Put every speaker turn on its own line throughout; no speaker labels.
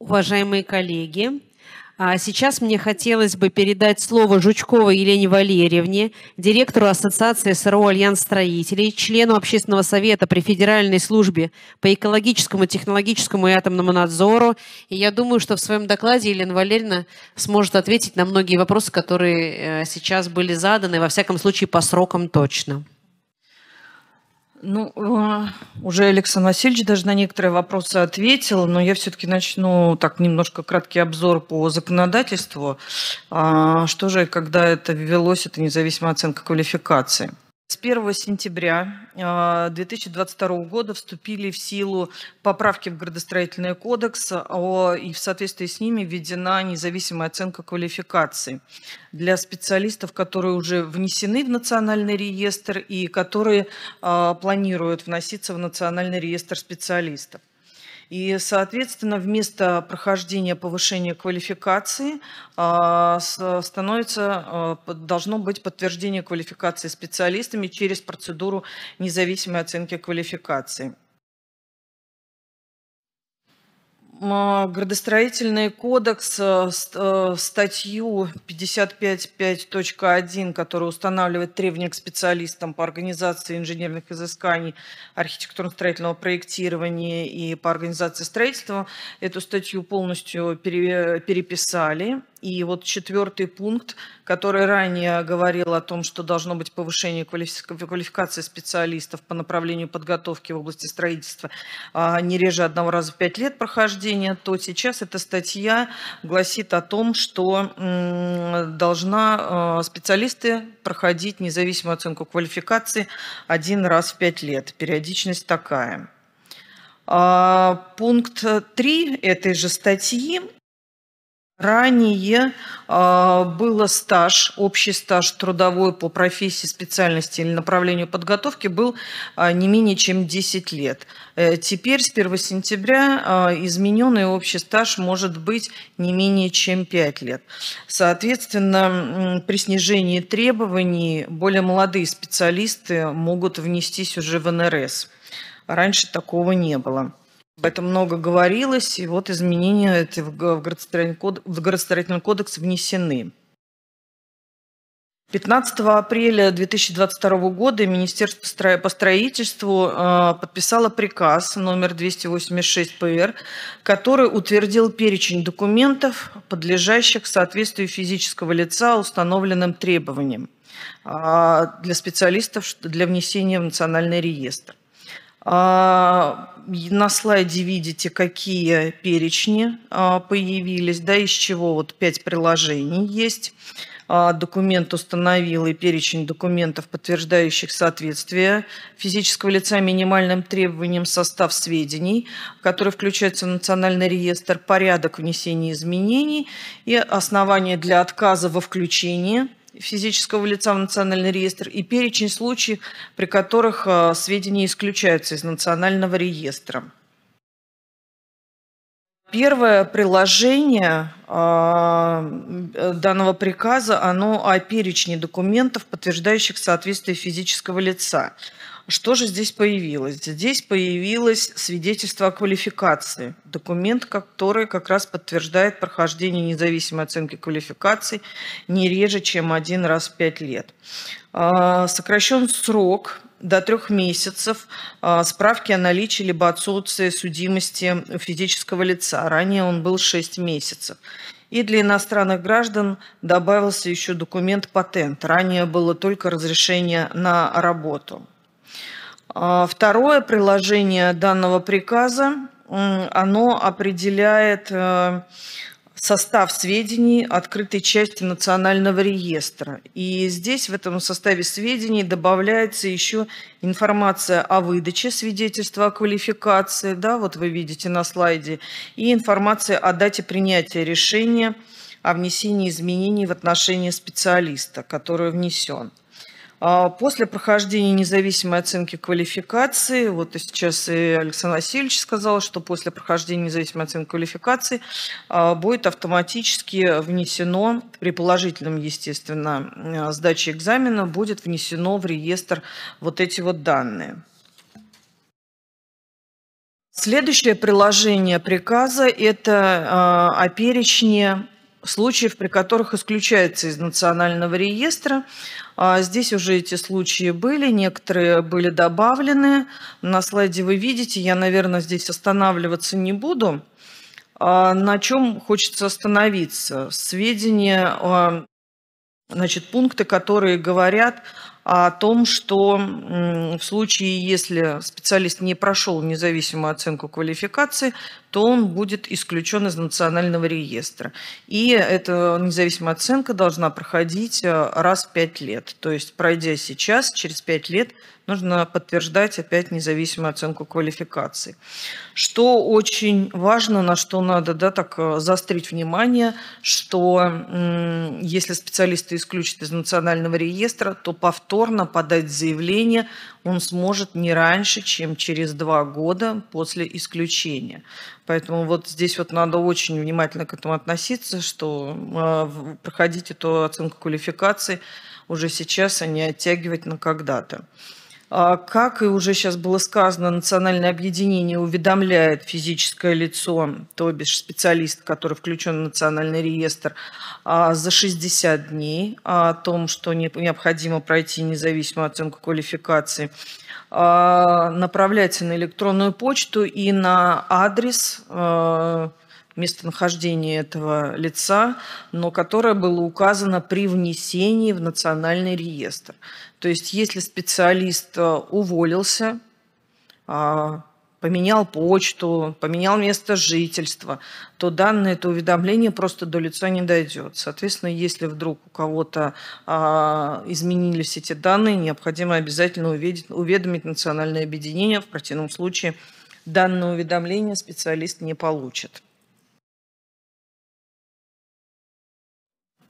Уважаемые коллеги, а сейчас мне хотелось бы передать слово Жучковой Елене Валерьевне, директору Ассоциации СРО «Альянс строителей», члену Общественного совета при Федеральной службе по экологическому, технологическому и атомному надзору. И я думаю, что в своем докладе Елена Валерьевна сможет ответить на многие вопросы, которые э, сейчас были заданы, во всяком случае, по срокам точно.
Ну, а, уже Александр Васильевич даже на некоторые вопросы ответил, но я все-таки начну так немножко краткий обзор по законодательству. А, что же, когда это ввелось, это независимая оценка квалификации – с 1 сентября 2022 а, года вступили в силу поправки в градостроительный кодекс, а, и в соответствии с ними введена независимая оценка квалификации для специалистов, которые уже внесены в национальный реестр и которые а, планируют вноситься в национальный реестр специалистов. И, соответственно, вместо прохождения повышения квалификации а, становится, а, должно быть подтверждение квалификации специалистами через процедуру независимой оценки квалификации. А, градостроительный кодекс э, э, статью 55.5.1, которая устанавливает требования к специалистам по организации инженерных изысканий архитектурно-строительного проектирования и по организации строительства, эту статью полностью переписали и вот четвертый пункт, который ранее говорил о том, что должно быть повышение квалификации специалистов по направлению подготовки в области строительства а, не реже одного раза в пять лет прохождения, то сейчас эта статья гласит о том, что должна а, специалисты проходить независимую оценку квалификации один раз в пять лет. Периодичность такая. А, пункт 3 этой же статьи Ранее э, а, был стаж, общий стаж трудовой по профессии, специальности или направлению подготовки был а, не менее чем 10 лет. Э, теперь с 1 сентября а, измененный общий стаж может быть не менее чем 5 лет. Соответственно, при снижении требований более молодые специалисты могут внестись уже в НРС. Раньше такого не было. Об этом много говорилось, и вот изменения эти в градостроительный кодекс, кодекс внесены. 15 апреля 2022 года Министерство по строительству а, подписало приказ номер 286 ПР, который утвердил перечень документов, подлежащих соответствию физического лица установленным требованиям а, для специалистов для внесения в национальный реестр. А, на слайде видите, какие перечни а, появились, да, из чего вот пять приложений есть. А, документ установил и перечень документов, подтверждающих соответствие физического лица минимальным требованиям состав сведений, который включается в национальный реестр, порядок внесения изменений и основания для отказа во включении физического лица в национальный реестр и перечень случаев, при которых э, сведения исключаются из национального реестра. Первое приложение э, данного приказа, оно о перечне документов, подтверждающих соответствие физического лица. Что же здесь появилось? Здесь появилось свидетельство о квалификации, документ, который как раз подтверждает прохождение независимой оценки квалификации не реже, чем один раз в пять лет. А, сокращен срок до трех месяцев а, справки о наличии либо отсутствии судимости физического лица. Ранее он был 6 месяцев. И для иностранных граждан добавился еще документ патент. Ранее было только разрешение на работу. А, второе приложение данного приказа, оно определяет э, состав сведений открытой части национального реестра. И здесь в этом составе сведений добавляется еще информация о выдаче свидетельства о квалификации, да, вот вы видите на слайде, и информация о дате принятия решения о внесении изменений в отношении специалиста, который внесен. А после прохождения независимой оценки квалификации, вот и сейчас и Александр Васильевич сказал, что после прохождения независимой оценки квалификации а, будет автоматически внесено, при положительном, естественно, а, сдаче экзамена, будет внесено в реестр вот эти вот данные. Следующее приложение приказа – это о перечне случаев, при которых исключается из национального реестра. А, здесь уже эти случаи были, некоторые были добавлены. На слайде вы видите, я, наверное, здесь останавливаться не буду. А, на чем хочется остановиться? Сведения, а, значит, пункты, которые говорят о том, что в случае, если специалист не прошел независимую оценку квалификации, то он будет исключен из национального реестра. И эта независимая оценка должна проходить э, раз в пять лет. То есть, пройдя сейчас, через пять лет нужно подтверждать опять независимую оценку квалификации. Что очень важно, на что надо да, так э, заострить внимание, что если специалисты исключат из национального реестра, то повторно подать заявление он сможет не раньше, чем через два года после исключения. Поэтому вот здесь вот надо очень внимательно к этому относиться, что а, проходить эту оценку квалификации уже сейчас, а не оттягивать на когда-то. А как и уже сейчас было сказано, национальное объединение уведомляет физическое лицо, то бишь специалист, который включен в национальный реестр, а, за 60 дней а, о том, что необходимо пройти независимую оценку квалификации, направляется на электронную почту и на адрес местонахождение этого лица, но которое было указано при внесении в национальный реестр. То есть если специалист э, уволился, а, поменял почту, поменял место жительства, то данное это уведомление просто до лица не дойдет. Соответственно, если вдруг у кого-то а, изменились эти данные, необходимо обязательно уведить, уведомить национальное объединение. В противном случае данное уведомление специалист не получит.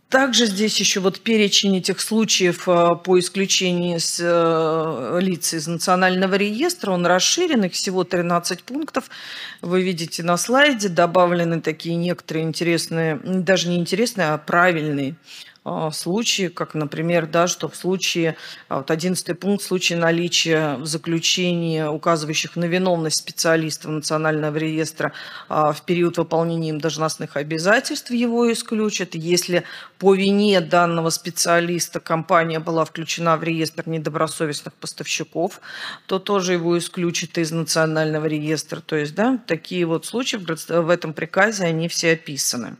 Также здесь еще вот перечень этих случаев а, по исключению с, э, лиц из национального реестра, он расширен, их всего 13 пунктов. Вы видите на слайде, добавлены такие некоторые интересные, даже не интересные, а правильные а, случаи, как, например, да, что в случае, а, вот одиннадцатый пункт, в случае наличия в заключении указывающих на виновность специалистов Национального реестра а, в период выполнения им должностных обязательств его исключат. Если по вине данного специалиста компания была включена в реестр недобросовестных поставщиков, то тоже его исключат из Национального реестра. То есть, да, такие вот случаи в этом приказе, они все описаны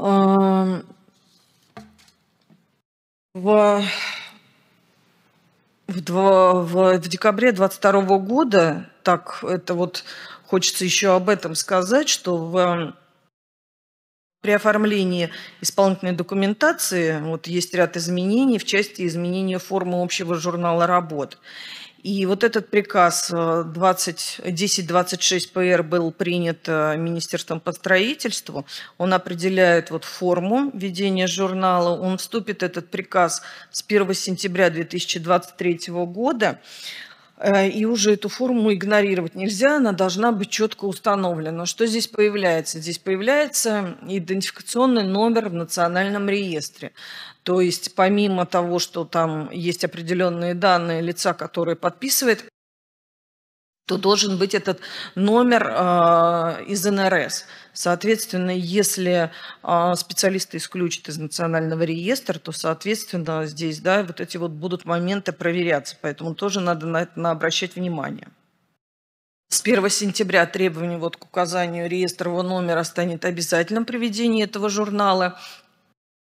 в, в, в, в декабре 22 года, так это вот хочется еще об этом сказать, что в, при оформлении исполнительной документации вот есть ряд изменений в части изменения формы общего журнала работ. И вот этот приказ 1026 э, ПР был принят э, Министерством по строительству. Он определяет вот форму ведения журнала. Он вступит, этот приказ, с 1 сентября 2023 года. Э, и уже эту форму игнорировать нельзя, она должна быть четко установлена. Что здесь появляется? Здесь появляется идентификационный номер в национальном реестре. То есть помимо того, что там есть определенные данные лица, которые подписывает то должен быть этот номер э, из НРС. Соответственно, если э, специалисты исключат из национального реестра, то, соответственно, здесь да, вот эти вот будут моменты проверяться. Поэтому тоже надо на это на обращать внимание. С 1 сентября требование вот к указанию реестрового номера станет обязательным при ведении этого журнала.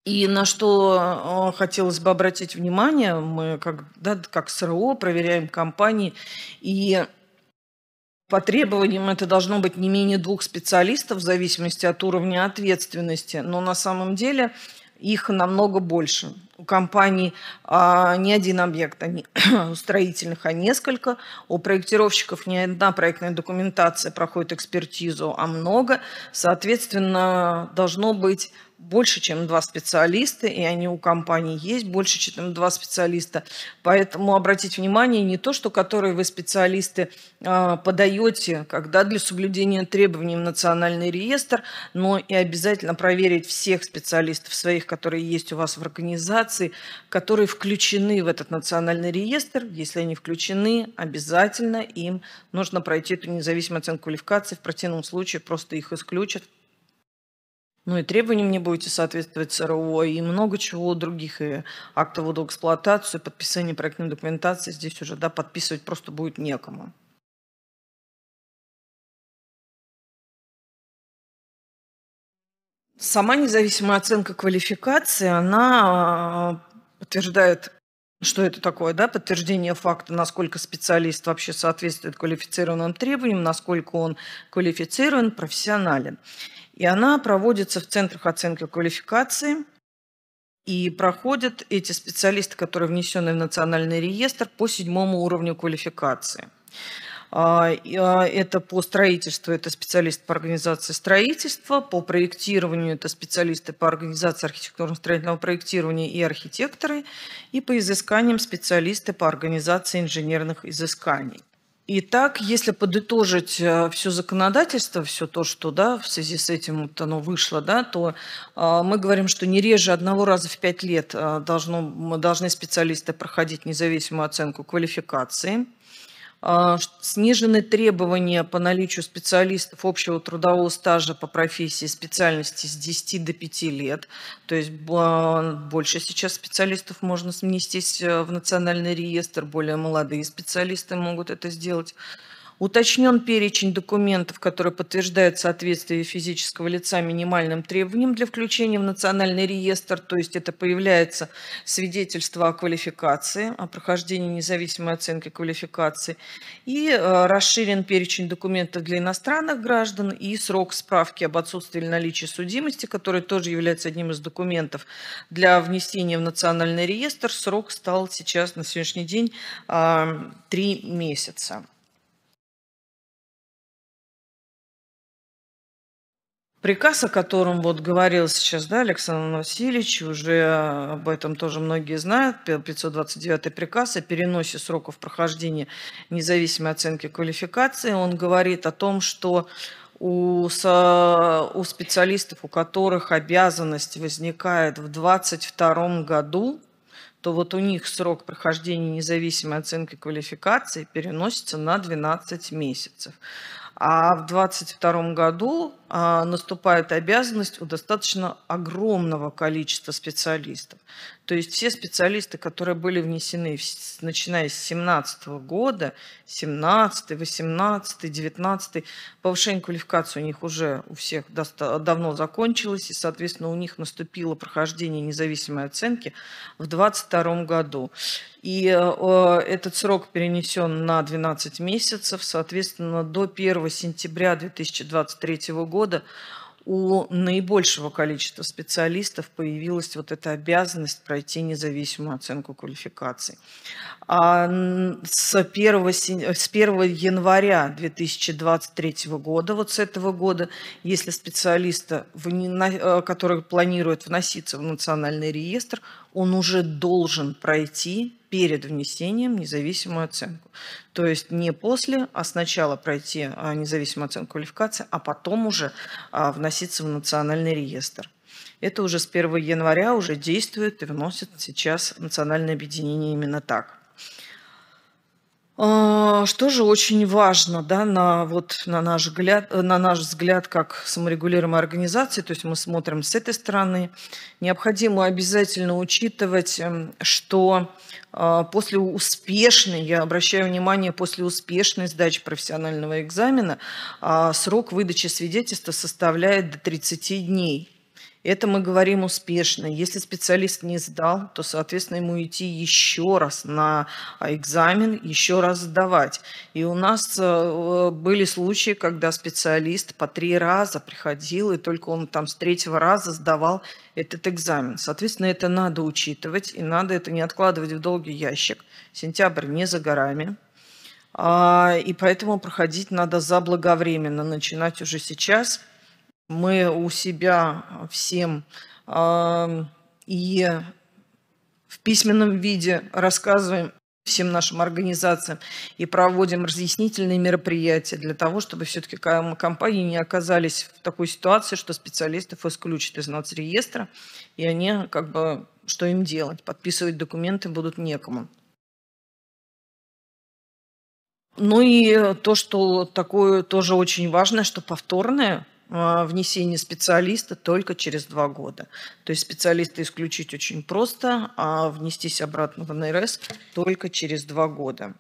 И на что э, хотелось бы обратить внимание, мы как, да, как СРО проверяем компании, и по требованиям это должно быть не менее двух специалистов в зависимости от уровня ответственности, но на самом деле их намного больше. У компаний а, не один объект, они, у строительных, а несколько. У проектировщиков не одна проектная документация проходит экспертизу, а много. Соответственно, должно быть больше, чем два специалиста, и они у компании есть больше, чем два специалиста. Поэтому обратить внимание не то, что которые вы специалисты а, подаете, когда для соблюдения требований в национальный реестр, но и обязательно проверить всех специалистов своих, которые есть у вас в организации, которые включены в этот национальный реестр. Если они включены, обязательно им нужно пройти эту независимую оценку квалификации. В противном случае просто их исключат, ну и требованиям не будете соответствовать СРО, и много чего других, и акта водоэксплуатации, подписание проектной документации здесь уже да, подписывать просто будет некому. Сама независимая оценка квалификации, она а, подтверждает, что это такое, да, подтверждение факта, насколько специалист вообще соответствует квалифицированным требованиям, насколько он квалифицирован, профессионален. И она проводится в центрах оценки квалификации. И проходят эти специалисты, которые внесены в национальный реестр, по седьмому уровню квалификации. А, а, это по строительству, это специалисты по организации строительства, по проектированию, это специалисты по организации архитектурно-строительного проектирования и архитекторы, и по изысканиям специалисты по организации инженерных изысканий. Итак, если подытожить э, все законодательство, все то, что да, в связи с этим вот оно вышло, да, то э, мы говорим, что не реже одного раза в пять лет э, должно, должны специалисты проходить независимую оценку квалификации. А, снижены требования по наличию специалистов общего трудового стажа по профессии специальности с 10 до 5 лет. То есть больше сейчас специалистов можно сместить э, в национальный реестр, более молодые специалисты могут это сделать. Уточнен перечень документов, которые подтверждают соответствие физического лица минимальным требованиям для включения в национальный реестр, то есть это появляется свидетельство о квалификации, о прохождении независимой оценки квалификации, и э, расширен перечень документов для иностранных граждан и срок справки об отсутствии или наличии судимости, который тоже является одним из документов для внесения в национальный реестр. Срок стал сейчас на сегодняшний день э, три месяца. Приказ, о котором вот говорил сейчас да, Александр Васильевич, уже э, об этом тоже многие знают, 529 приказ о переносе сроков прохождения независимой оценки квалификации, он говорит о том, что у, со, у специалистов, у которых обязанность возникает в 2022 году, то вот у них срок прохождения независимой оценки квалификации переносится на 12 месяцев. А в 2022 году а, наступает обязанность у достаточно огромного количества специалистов. То есть все специалисты, которые были внесены начиная с 2017 года, 17, 18, 19, повышение квалификации у них уже у всех давно закончилось, и, соответственно, у них наступило прохождение независимой оценки в 2022 году. И э, этот срок перенесен на 12 месяцев, соответственно, до 1 сентября 2023 года года у наибольшего количества специалистов появилась вот эта обязанность пройти независимую оценку квалификаций. А с, 1, с 1 января 2023 года, вот с этого года, если специалиста, э, который планирует вноситься в национальный реестр, он уже должен пройти перед внесением независимую оценку. То есть не после, а сначала пройти а, независимую оценку квалификации, а потом уже а, вноситься в национальный реестр. Это уже с 1 января уже действует и вносит сейчас национальное объединение именно так. А, что же очень важно, да, на, вот, на, наш взгляд, э, на наш взгляд, как саморегулируемой организации, то есть мы смотрим с этой стороны, необходимо обязательно учитывать, эм, что а, после успешной, я обращаю внимание, после успешной сдачи профессионального экзамена а, срок выдачи свидетельства составляет до 30 дней. Это мы говорим успешно. Если специалист не сдал, то, соответственно, ему идти еще раз на а, экзамен, еще раз сдавать. И у нас э, э, были случаи, когда специалист по три раза приходил, и только он там с третьего раза сдавал этот экзамен. Соответственно, это надо учитывать, и надо это не откладывать в долгий ящик. Сентябрь не за горами. А, и поэтому проходить надо заблаговременно, начинать уже сейчас – мы у себя всем и в письменном виде рассказываем всем нашим организациям и проводим разъяснительные мероприятия для того, чтобы все-таки компании не оказались в такой ситуации, что специалистов исключат из нацреестра, и они как бы, что им делать, подписывать документы будут некому. Ну и то, что такое тоже очень важно, что повторное а, внесение специалиста только через два года. То есть специалиста исключить очень просто, а внестись обратно в НРС только через два года.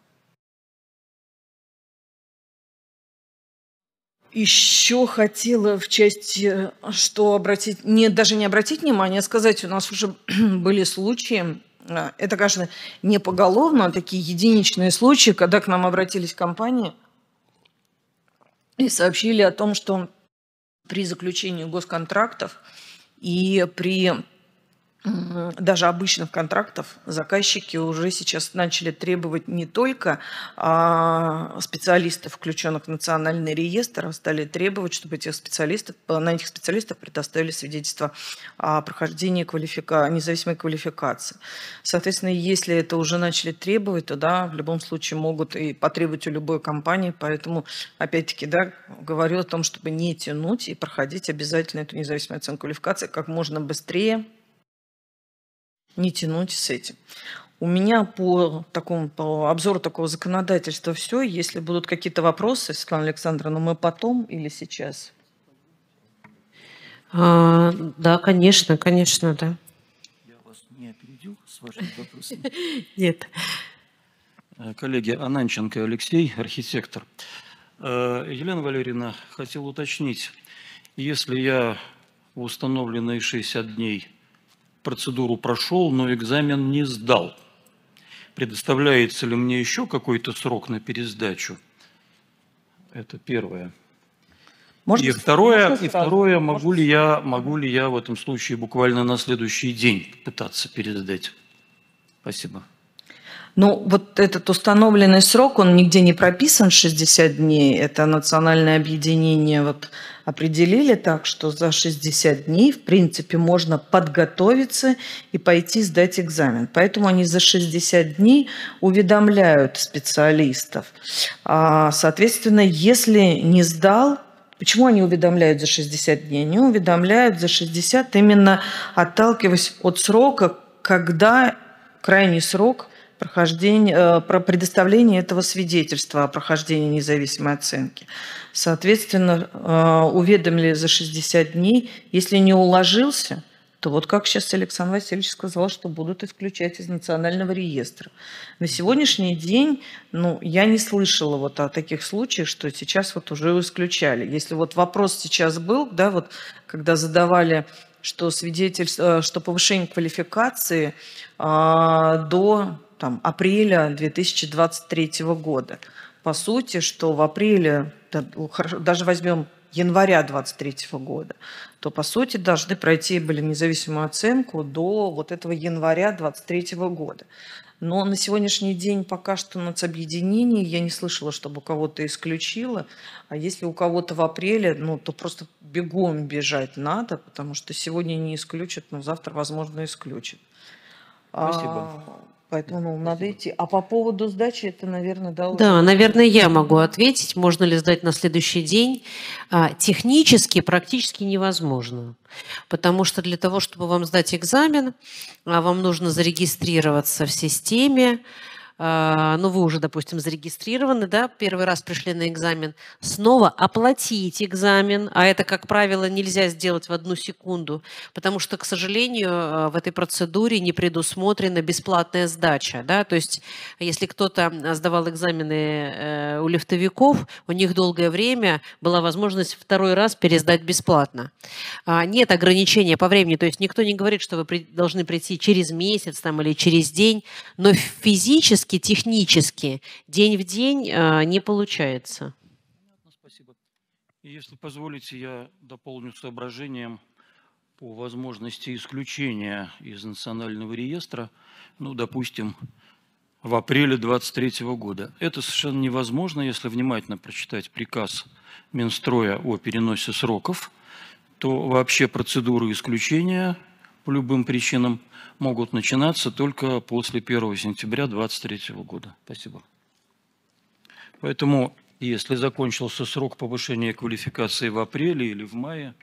Еще хотела в части, что обратить, не, даже не обратить внимание, а сказать, у нас уже были случаи, а, это, конечно, не поголовно, а такие единичные случаи, когда к нам обратились компании и сообщили о том, что при заключении госконтрактов и при даже обычных контрактов заказчики уже сейчас начали требовать не только а, специалистов, включенных в национальный реестр, а стали требовать, чтобы этих специалистов, на этих специалистов предоставили свидетельство о прохождении квалифика... независимой квалификации. Соответственно, если это уже начали требовать, то да, в любом случае могут и потребовать у любой компании, поэтому, опять-таки, да, говорю о том, чтобы не тянуть и проходить обязательно эту независимую оценку квалификации как можно быстрее, не тянуть с этим. У меня по такому по обзору такого законодательства все. Если будут какие-то вопросы, Светлана Александровна, ну, мы потом или сейчас?
А, да, конечно, конечно, да. Я вас не опередил с вашим вопросом.
Нет. Э, коллеги, Ананченко Алексей, архитектор. Э, Елена Валерьевна, хотел уточнить, если я в установленные 60 дней – процедуру прошел, но экзамен не сдал. Предоставляется ли мне еще какой-то срок на пересдачу? Это первое. Может, и второе, может, и второе может, могу, ли я, могу ли я в этом случае буквально на следующий день пытаться пересдать? Спасибо.
Ну, вот этот установленный срок, он нигде не прописан, 60 дней. Это национальное объединение вот определили так, что за 60 дней, в принципе, можно подготовиться и пойти сдать экзамен. Поэтому они за 60 дней уведомляют специалистов. А, соответственно, если не сдал, Почему они уведомляют за 60 дней? Они уведомляют за 60, именно отталкиваясь от срока, когда крайний срок – прохождение, э, про предоставление этого свидетельства о прохождении независимой оценки. Соответственно, э, уведомили за 60 дней. Если не уложился, то вот как сейчас Александр Васильевич сказал, что будут исключать из национального реестра. На сегодняшний день ну, я не слышала вот о таких случаях, что сейчас вот уже исключали. Если вот вопрос сейчас был, да, вот когда задавали что, свидетельство, э, что повышение квалификации а, до там, апреля 2023 года. По сути, что в апреле, даже возьмем января 2023 года, то, по сути, должны пройти были независимую оценку до вот этого января 2023 года. Но на сегодняшний день пока что нацобъединений я не слышала, чтобы кого-то исключило. А если у кого-то в апреле, ну, то просто бегом бежать надо, потому что сегодня не исключат, но завтра, возможно, исключат. Спасибо. А, Поэтому ну, надо идти. А по поводу сдачи это, наверное, да? Да, наверное, я
могу ответить. Можно ли сдать на следующий день? А, технически практически невозможно. Потому что для того, чтобы вам сдать экзамен, а, вам нужно зарегистрироваться в системе, а, ну, вы уже, допустим, зарегистрированы, да, первый раз пришли на экзамен, снова оплатить экзамен, а это, как правило, нельзя сделать в одну секунду, потому что, к сожалению, а, в этой процедуре не предусмотрена бесплатная сдача, да, то есть если кто-то сдавал экзамены э, у лифтовиков, у них долгое время была возможность второй раз пересдать бесплатно. А, нет ограничения по времени, то есть никто не говорит, что вы должны прийти через месяц там, или через день, но физически физически, технически, день в день э, не получается.
Спасибо. Если позволите, я дополню соображением по возможности исключения из национального реестра, ну, допустим, в апреле 23 года. Это совершенно невозможно, если внимательно прочитать приказ Минстроя о переносе сроков, то вообще процедура исключения по любым причинам – могут начинаться только после 1 сентября 2023 года. Спасибо. Поэтому, если закончился срок повышения квалификации в апреле или в мае,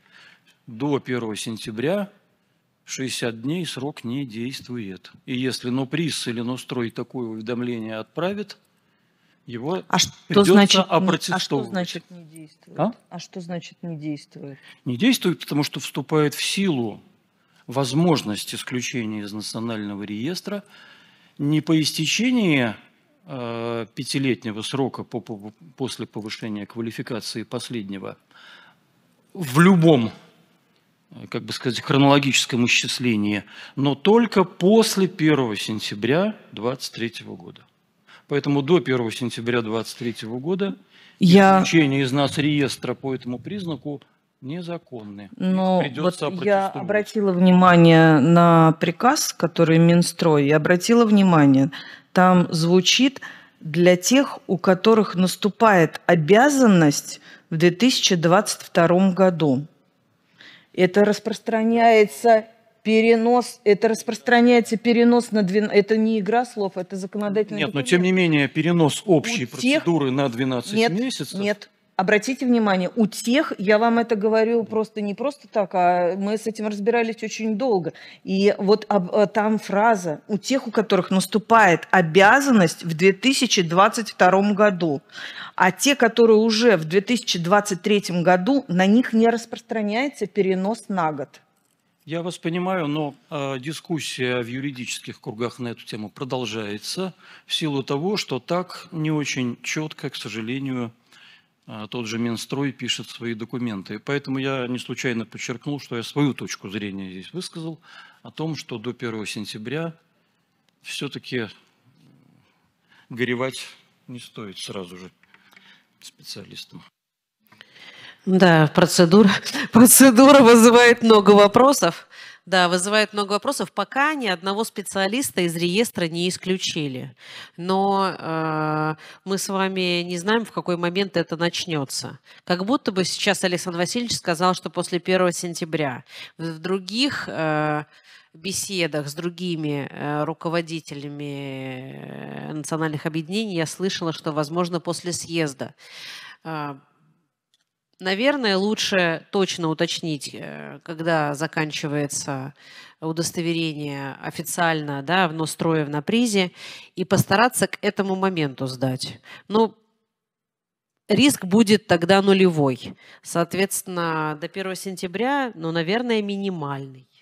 до 1 сентября 60 дней срок не действует. И если НОПРИС ну или НОСтрой ну такое уведомление отправит, его а что значит, опротестовывать. А что значит не действует? А? а что значит не действует? Не действует, потому что вступает в силу возможность исключения из национального реестра не по истечении э, пятилетнего срока после повышения квалификации последнего в любом, э, как бы сказать, хронологическом исчислении, но только после 1 сентября 2023 года. Поэтому до 1 сентября 2023 года Я... исключение из нас реестра по этому признаку – незаконны. Но ну, вот
я обратила внимание на приказ, который Минстрой, и обратила внимание, там звучит для тех, у которых наступает обязанность в 2022 году. Это распространяется перенос, это распространяется перенос на 12, это не игра слов, это законодательный Нет, документ. но
тем не менее перенос общей у процедуры тех... на 12 нет, месяцев.
Нет, Обратите внимание, у тех, я вам это говорю просто не просто так, а мы с этим разбирались очень долго. И вот а, там фраза, у тех, у которых наступает обязанность в 2022 году, а те, которые уже в 2023 году, на них не распространяется перенос на год.
Я вас понимаю, но э, дискуссия в юридических кругах на эту тему продолжается в силу того, что так не очень четко, к сожалению, а, тот же Минстрой пишет свои документы. Поэтому я не случайно подчеркнул, что я свою точку зрения здесь высказал о том, что до 1 сентября все-таки горевать не стоит сразу же специалистам.
Да, процедура, процедура вызывает много вопросов. Да, вызывает много вопросов. Пока ни одного специалиста из реестра не исключили. Но э, мы с вами не знаем, в какой момент это начнется. Как будто бы сейчас Александр Васильевич сказал, что после 1 сентября. В других... Э, беседах с другими э, руководителями э, национальных объединений я слышала, что, возможно, после съезда. Э, Наверное, лучше точно уточнить, э, когда заканчивается удостоверение официально да, в Нострое, в Напризе, и постараться к этому моменту сдать. Ну, риск будет тогда нулевой. Соответственно, до 1 сентября, ну, наверное, минимальный.